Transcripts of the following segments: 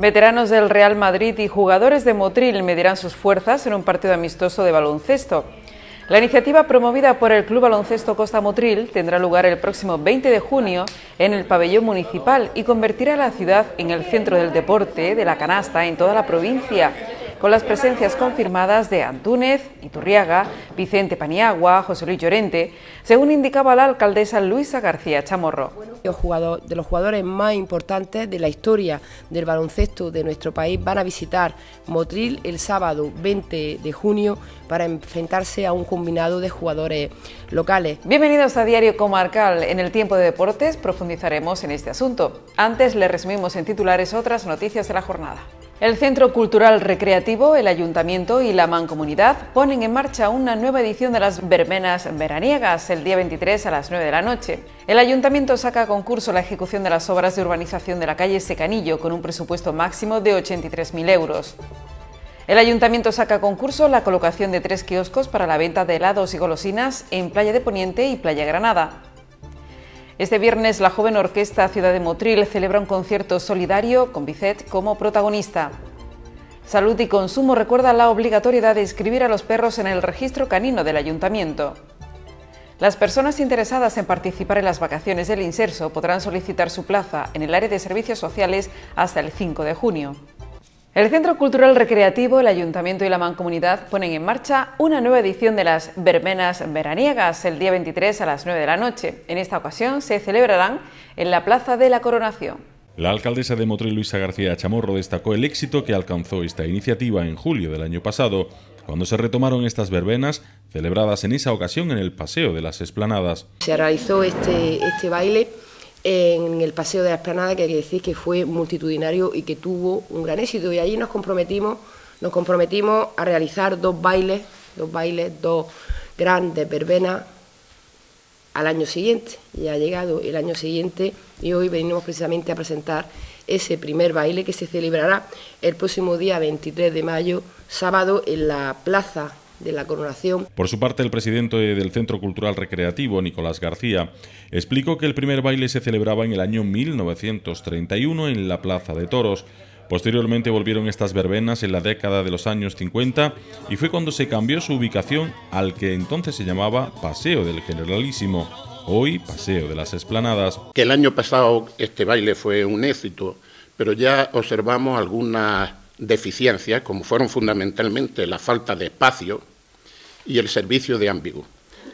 Veteranos del Real Madrid y jugadores de Motril medirán sus fuerzas en un partido amistoso de baloncesto. La iniciativa promovida por el Club Baloncesto Costa Motril tendrá lugar el próximo 20 de junio en el pabellón municipal y convertirá a la ciudad en el centro del deporte de la canasta en toda la provincia con las presencias confirmadas de Antúnez, Iturriaga, Vicente Paniagua, José Luis Llorente, según indicaba la alcaldesa Luisa García Chamorro. De los jugadores más importantes de la historia del baloncesto de nuestro país van a visitar Motril el sábado 20 de junio para enfrentarse a un combinado de jugadores locales. Bienvenidos a Diario Comarcal. En el tiempo de deportes profundizaremos en este asunto. Antes le resumimos en titulares otras noticias de la jornada. El Centro Cultural Recreativo, el Ayuntamiento y la Mancomunidad ponen en marcha una nueva edición de las Bermenas Veraniegas el día 23 a las 9 de la noche. El Ayuntamiento saca a concurso la ejecución de las obras de urbanización de la calle Secanillo con un presupuesto máximo de 83.000 euros. El Ayuntamiento saca a concurso la colocación de tres kioscos para la venta de helados y golosinas en Playa de Poniente y Playa Granada. Este viernes la joven orquesta Ciudad de Motril celebra un concierto solidario con Bicet como protagonista. Salud y Consumo recuerda la obligatoriedad de inscribir a los perros en el registro canino del ayuntamiento. Las personas interesadas en participar en las vacaciones del inserso podrán solicitar su plaza en el área de servicios sociales hasta el 5 de junio. El Centro Cultural Recreativo, el Ayuntamiento y la Mancomunidad ponen en marcha una nueva edición de las Verbenas Veraniegas el día 23 a las 9 de la noche. En esta ocasión se celebrarán en la Plaza de la Coronación. La alcaldesa de Motril, Luisa García Chamorro, destacó el éxito que alcanzó esta iniciativa en julio del año pasado, cuando se retomaron estas verbenas, celebradas en esa ocasión en el Paseo de las Esplanadas. Se realizó este, este baile en el Paseo de la Esplanada, que hay que decir que fue multitudinario y que tuvo un gran éxito. Y allí nos comprometimos, nos comprometimos a realizar dos bailes, dos bailes, dos grandes verbenas al año siguiente. Y ha llegado el año siguiente y hoy venimos precisamente a presentar ese primer baile que se celebrará el próximo día 23 de mayo, sábado, en la Plaza la coronación. Por su parte, el presidente del Centro Cultural Recreativo, Nicolás García, explicó que el primer baile se celebraba en el año 1931 en la Plaza de Toros. Posteriormente volvieron estas verbenas en la década de los años 50 y fue cuando se cambió su ubicación al que entonces se llamaba Paseo del Generalísimo, hoy Paseo de las Esplanadas. Que el año pasado este baile fue un éxito, pero ya observamos algunas deficiencias, como fueron fundamentalmente la falta de espacio y el servicio de ambiguo...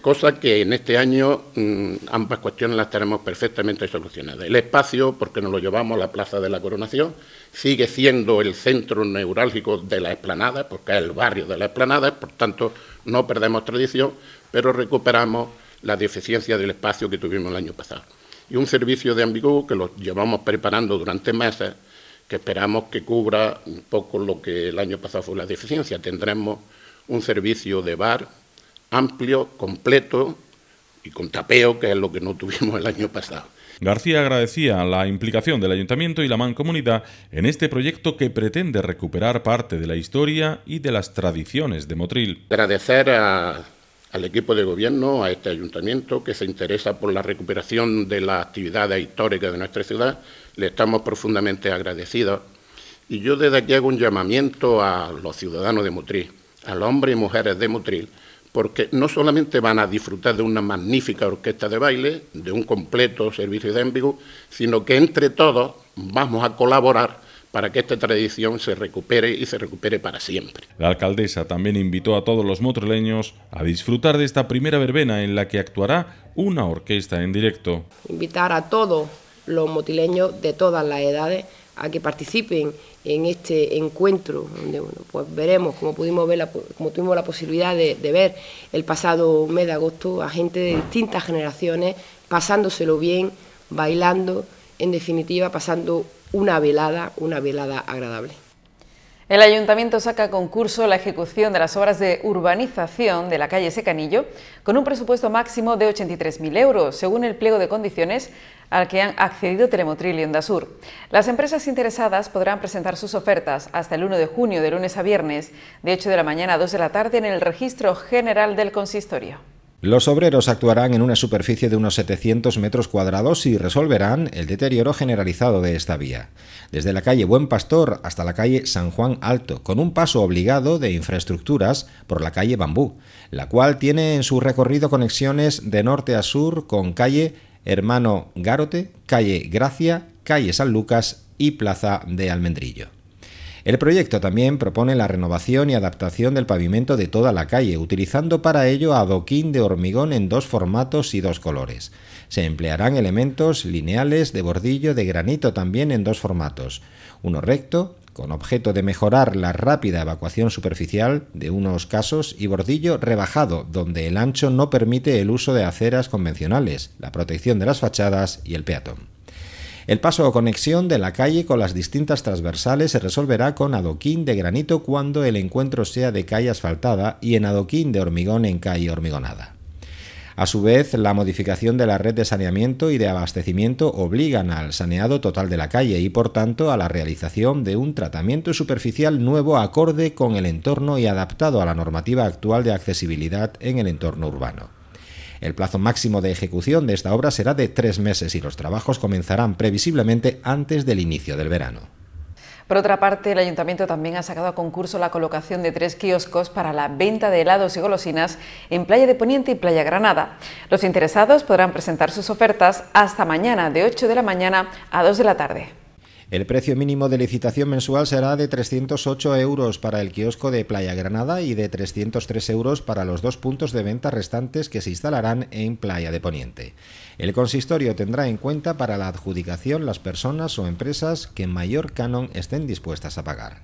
cosa que en este año mm, ambas cuestiones las tenemos perfectamente solucionadas. El espacio, porque nos lo llevamos a la Plaza de la Coronación, sigue siendo el centro neurálgico de la explanada, porque es el barrio de la explanada, por tanto no perdemos tradición, pero recuperamos la deficiencia del espacio que tuvimos el año pasado. Y un servicio de ambiguo... que lo llevamos preparando durante meses que esperamos que cubra un poco lo que el año pasado fue la deficiencia. Tendremos un servicio de bar amplio, completo y con tapeo, que es lo que no tuvimos el año pasado. García agradecía la implicación del ayuntamiento y la mancomunidad en este proyecto que pretende recuperar parte de la historia y de las tradiciones de Motril. Agradecer a al equipo de gobierno, a este ayuntamiento que se interesa por la recuperación de las actividades históricas de nuestra ciudad. Le estamos profundamente agradecidos. Y yo desde aquí hago un llamamiento a los ciudadanos de Mutril, a los hombres y mujeres de Mutril, porque no solamente van a disfrutar de una magnífica orquesta de baile, de un completo servicio de ámbito, sino que entre todos vamos a colaborar para que esta tradición se recupere y se recupere para siempre. La alcaldesa también invitó a todos los motrileños... a disfrutar de esta primera verbena en la que actuará una orquesta en directo. Invitar a todos los motileños de todas las edades a que participen en este encuentro, donde pues veremos, como pudimos ver, como tuvimos la posibilidad de, de, ver el pasado mes de agosto, a gente de distintas generaciones pasándoselo bien, bailando, en definitiva pasando una velada, una velada agradable. El ayuntamiento saca concurso la ejecución de las obras de urbanización de la calle Secanillo con un presupuesto máximo de 83.000 euros, según el pliego de condiciones al que han accedido Telemotril y Las empresas interesadas podrán presentar sus ofertas hasta el 1 de junio, de lunes a viernes, de 8 de la mañana a 2 de la tarde, en el Registro General del Consistorio. Los obreros actuarán en una superficie de unos 700 metros cuadrados y resolverán el deterioro generalizado de esta vía, desde la calle Buen Pastor hasta la calle San Juan Alto, con un paso obligado de infraestructuras por la calle Bambú, la cual tiene en su recorrido conexiones de norte a sur con calle Hermano Garote, calle Gracia, calle San Lucas y plaza de Almendrillo. El proyecto también propone la renovación y adaptación del pavimento de toda la calle, utilizando para ello adoquín de hormigón en dos formatos y dos colores. Se emplearán elementos lineales de bordillo de granito también en dos formatos, uno recto con objeto de mejorar la rápida evacuación superficial de unos casos y bordillo rebajado, donde el ancho no permite el uso de aceras convencionales, la protección de las fachadas y el peatón. El paso o conexión de la calle con las distintas transversales se resolverá con adoquín de granito cuando el encuentro sea de calle asfaltada y en adoquín de hormigón en calle hormigonada. A su vez, la modificación de la red de saneamiento y de abastecimiento obligan al saneado total de la calle y, por tanto, a la realización de un tratamiento superficial nuevo acorde con el entorno y adaptado a la normativa actual de accesibilidad en el entorno urbano. El plazo máximo de ejecución de esta obra será de tres meses y los trabajos comenzarán previsiblemente antes del inicio del verano. Por otra parte, el ayuntamiento también ha sacado a concurso la colocación de tres kioscos para la venta de helados y golosinas en Playa de Poniente y Playa Granada. Los interesados podrán presentar sus ofertas hasta mañana de 8 de la mañana a 2 de la tarde. El precio mínimo de licitación mensual será de 308 euros para el kiosco de Playa Granada y de 303 euros para los dos puntos de venta restantes que se instalarán en Playa de Poniente. El consistorio tendrá en cuenta para la adjudicación las personas o empresas que en mayor canon estén dispuestas a pagar.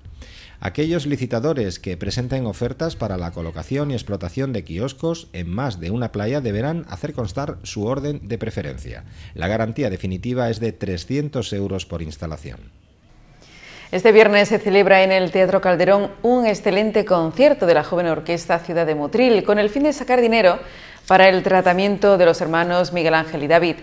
Aquellos licitadores que presenten ofertas para la colocación y explotación de kioscos en más de una playa deberán hacer constar su orden de preferencia. La garantía definitiva es de 300 euros por instalación. Este viernes se celebra en el Teatro Calderón un excelente concierto de la joven orquesta Ciudad de Motril con el fin de sacar dinero para el tratamiento de los hermanos Miguel Ángel y David.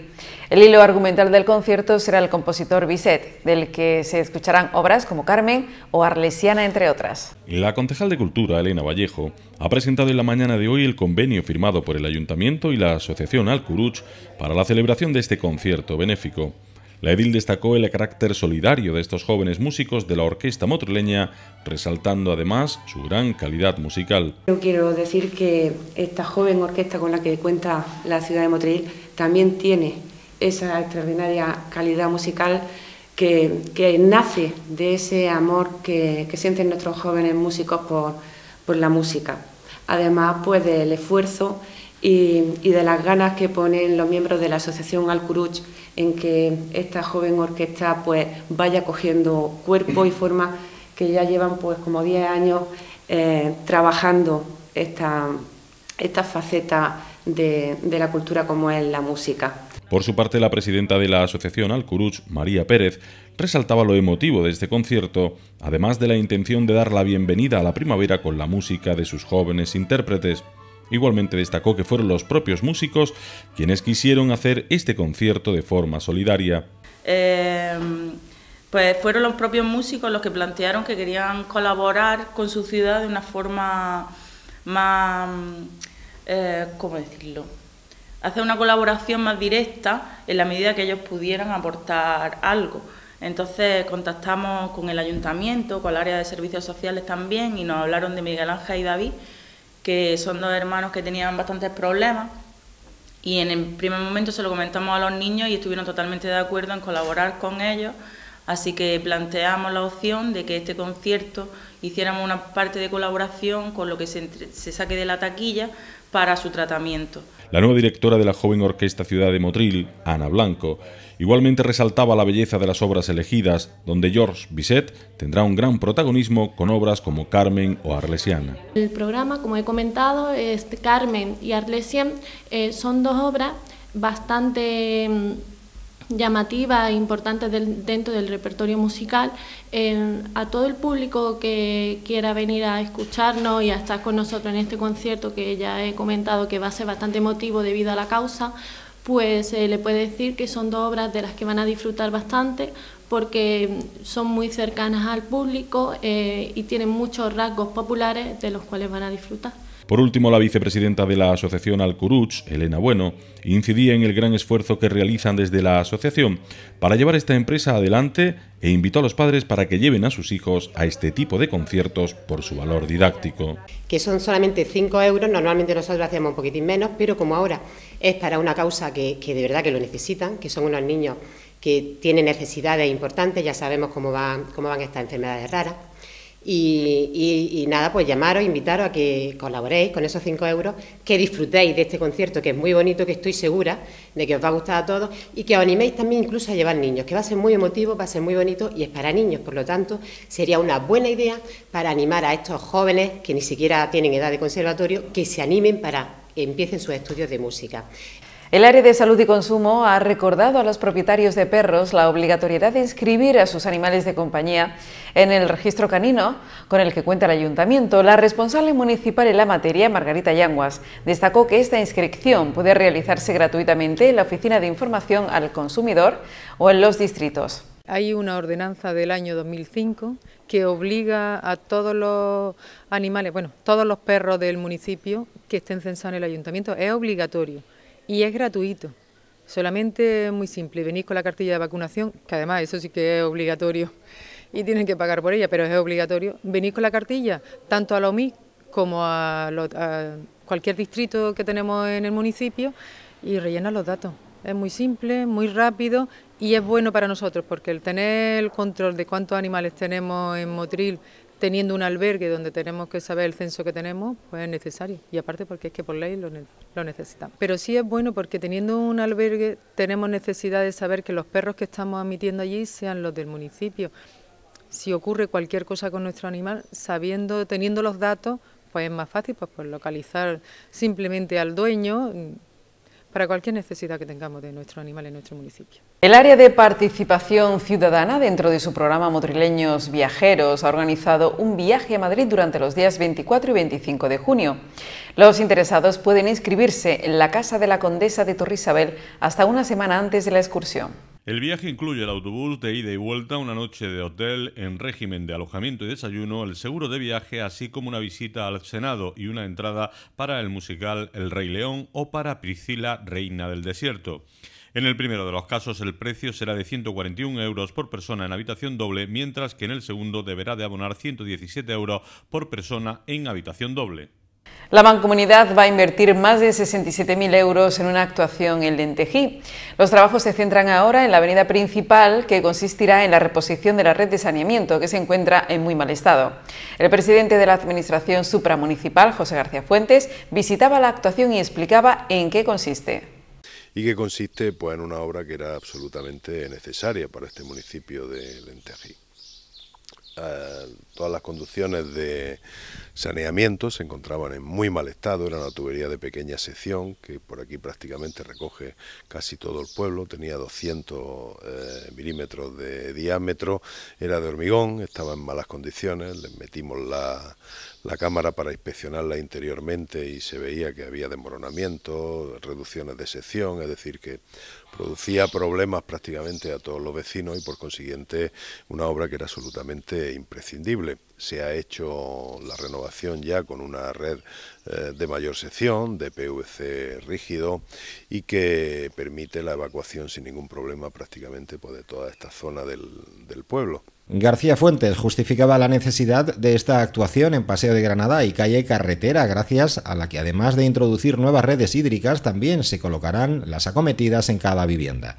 El hilo argumental del concierto será el compositor Bisset, del que se escucharán obras como Carmen o Arlesiana, entre otras. La concejal de Cultura, Elena Vallejo, ha presentado en la mañana de hoy el convenio firmado por el Ayuntamiento y la Asociación Alcuruch para la celebración de este concierto benéfico. La edil destacó el carácter solidario de estos jóvenes músicos de la orquesta motrileña, resaltando además su gran calidad musical. Yo quiero decir que esta joven orquesta con la que cuenta la ciudad de Motril también tiene esa extraordinaria calidad musical que, nace de ese amor que, sienten nuestros jóvenes músicos por, por la música. Además, pues del esfuerzo y, de las ganas que ponen los miembros de la Asociación Alcuruch en que esta joven orquesta pues vaya cogiendo cuerpo y forma que ya llevan pues como 10 años eh, trabajando esta, esta faceta de, de la cultura como es la música. Por su parte, la presidenta de la asociación Alcuruch, María Pérez, resaltaba lo emotivo de este concierto, además de la intención de dar la bienvenida a la primavera con la música de sus jóvenes intérpretes. Igualmente destacó que fueron los propios músicos quienes quisieron hacer este concierto de forma solidaria. Em, pues fueron los propios músicos los que plantearon que querían colaborar con su ciudad de una forma más, eh, ¿cómo decirlo? Hacer una colaboración más directa en la medida que ellos pudieran aportar algo. Entonces contactamos con el ayuntamiento, con el área de servicios sociales también y nos hablaron de Miguel Ángel y David que son dos hermanos que tenían bastantes problemas. Y en el primer momento se lo comentamos a los niños y estuvieron totalmente de acuerdo en colaborar con ellos. Así que planteamos la opción de que este concierto hiciéramos una parte de colaboración con lo que se, se saque de la taquilla para su tratamiento. La nueva directora de la joven orquesta Ciudad de Motril, Ana Blanco, igualmente resaltaba la belleza de las obras elegidas, donde Georges Bisset tendrá un gran protagonismo con obras como Carmen o Arlesiana. El programa, como he comentado, es Carmen y Arlesiana eh, son dos obras bastante mm, llamativas e importantes dentro del repertorio musical. Eh, a todo el público que quiera venir a escucharnos y a estar con nosotros en este concierto, que ya he comentado que va a ser bastante emotivo debido a la causa, pues eh, le puede decir que son dos obras de las que van a disfrutar bastante porque son muy cercanas al público eh, y tienen muchos rasgos populares de los cuales van a disfrutar. Por último, la vicepresidenta de la Asociación Alcuruch, Elena Bueno, incidía en el gran esfuerzo que realizan desde la asociación para llevar esta empresa adelante e invitó a los padres para que lleven a sus hijos a este tipo de conciertos por su valor didáctico. Que son solamente 5 euros, normalmente nosotros hacíamos un poquitín menos, pero como ahora es para una causa que, que de verdad que lo necesitan, que son unos niños que tienen necesidades importantes, ya sabemos cómo van, cómo van estas enfermedades raras y, nada, pues llamaros, invitaros a que colaboréis con esos cinco euros, que disfrutéis de este concierto que es muy bonito, que estoy segura de que os va a gustar a todos y que os animéis también incluso a llevar niños, que va a ser muy emotivo, va a ser muy bonito y es para niños. Por lo tanto, sería una buena idea para animar a estos jóvenes que ni siquiera tienen edad de conservatorio, que se animen para que empiecen sus estudios de música. El área de salud y consumo ha recordado a los propietarios de perros la obligatoriedad de inscribir a sus animales de compañía en el registro canino con el que cuenta el ayuntamiento. La responsable municipal en la materia, Margarita Yanguas, destacó que esta inscripción puede realizarse gratuitamente en la Oficina de Información al Consumidor o en los distritos. Hay una ordenanza del año 2005 que obliga a todos los animales, bueno, todos los perros del municipio que estén censados en el ayuntamiento, es obligatorio y es gratuito. Solamente muy simple, venís con la cartilla de vacunación, que además eso sí que es obligatorio y tienen que pagar por ella, pero es obligatorio. Venís con la cartilla tanto a la OMI como a, cualquier distrito que tenemos en el municipio y rellena los datos. Es muy simple, muy rápido y es bueno para nosotros porque el tener el control de cuántos animales tenemos en Motril teniendo un albergue donde tenemos que saber el censo que tenemos, pues es necesario. Y aparte porque es que por ley lo, necesitamos. Pero sí es bueno porque teniendo un albergue tenemos necesidad de saber que los perros que estamos admitiendo allí sean los del municipio. Si ocurre cualquier cosa con nuestro animal, sabiendo, teniendo los datos, pues es más fácil pues, pues localizar simplemente al dueño, para cualquier necesidad que tengamos de nuestros animales en nuestro municipio. El área de participación ciudadana dentro de su programa Motrileños Viajeros ha organizado un viaje a Madrid durante los días 24 y 25 de junio. Los interesados pueden inscribirse en la Casa de la Condesa de Torre Isabel hasta una semana antes de la excursión. El viaje incluye el autobús de ida y vuelta, una noche de hotel en régimen de alojamiento y desayuno, el seguro de viaje, así como una visita al Senado y una entrada para el musical El Rey León o para Priscila, Reina del Desierto. En el primero de los casos el precio será de 141 euros por persona en habitación doble, mientras que en el segundo deberá de abonar 117 euros por persona en habitación doble. La mancomunidad va a invertir más de 67.000 euros en una actuación en Lentejí. Los trabajos se centran ahora en la avenida principal, que consistirá en la reposición de la red de saneamiento, que se encuentra en muy mal estado. El presidente de la Administración Supramunicipal, José García Fuentes, visitaba la actuación y explicaba en qué consiste y que consiste pues, en una obra que era absolutamente necesaria para este municipio de Lentejí. Ah, Todas las conducciones de saneamiento se encontraban en muy mal estado, era una tubería de pequeña sección que por aquí prácticamente recoge casi todo el pueblo, tenía 200 eh, milímetros de diámetro, era de hormigón, estaba en malas condiciones, les metimos la, la cámara para inspeccionarla interiormente y se veía que había desmoronamiento, reducciones de sección, es decir, que producía problemas prácticamente a todos los vecinos y por consiguiente una obra que era absolutamente imprescindible. Se ha hecho la renovación ya con una red eh, de mayor sección, de PVC rígido, y que permite la evacuación sin ningún problema prácticamente pues, de toda esta zona del, del pueblo. García Fuentes justificaba la necesidad de esta actuación en Paseo de Granada y Calle Carretera, gracias a la que además de introducir nuevas redes hídricas, también se colocarán las acometidas en cada vivienda.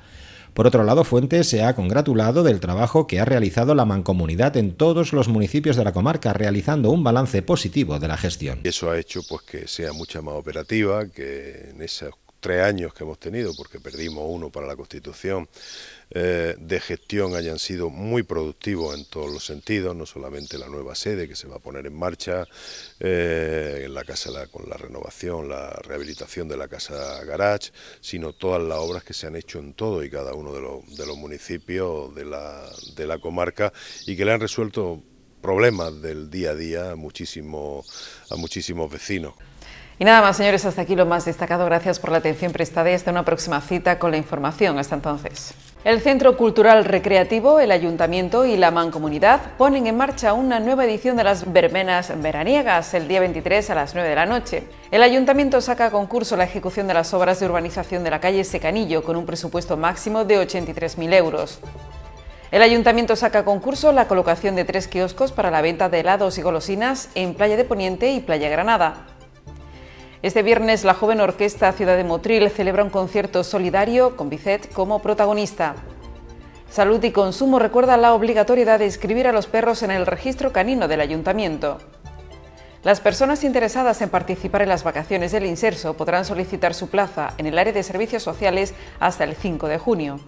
Por otro lado, Fuentes se ha congratulado del trabajo que ha realizado la mancomunidad en todos los municipios de la comarca, realizando un balance positivo de la gestión. Eso ha hecho pues que sea mucha más operativa, que en esa tres años que hemos tenido, porque perdimos uno para la Constitución, eh, de gestión hayan sido muy productivos en todos los sentidos, no solamente la nueva sede que se va a poner en marcha, eh, en la casa con la renovación, la rehabilitación de la casa Garage, sino todas las obras que se han hecho en todo y cada uno de los, de los municipios de la, de la comarca y que le han resuelto problemas del día a día a, muchísimo, a muchísimos vecinos. Y nada más, señores, hasta aquí lo más destacado. Gracias por la atención prestada y hasta una próxima cita con la información. Hasta entonces. El Centro Cultural Recreativo, el Ayuntamiento y la Mancomunidad ponen en marcha una nueva edición de las Verbenas Veraniegas el día 23 a las 9 de la noche. El Ayuntamiento saca a concurso la ejecución de las obras de urbanización de la calle Secanillo con un presupuesto máximo de 83.000 euros. El ayuntamiento saca concurso la colocación de tres kioscos para la venta de helados y golosinas en Playa de Poniente y Playa Granada. Este viernes la joven orquesta Ciudad de Motril celebra un concierto solidario con Bicet como protagonista. Salud y Consumo recuerda la obligatoriedad de inscribir a los perros en el registro canino del ayuntamiento. Las personas interesadas en participar en las vacaciones del inserso podrán solicitar su plaza en el área de servicios sociales hasta el 5 de junio.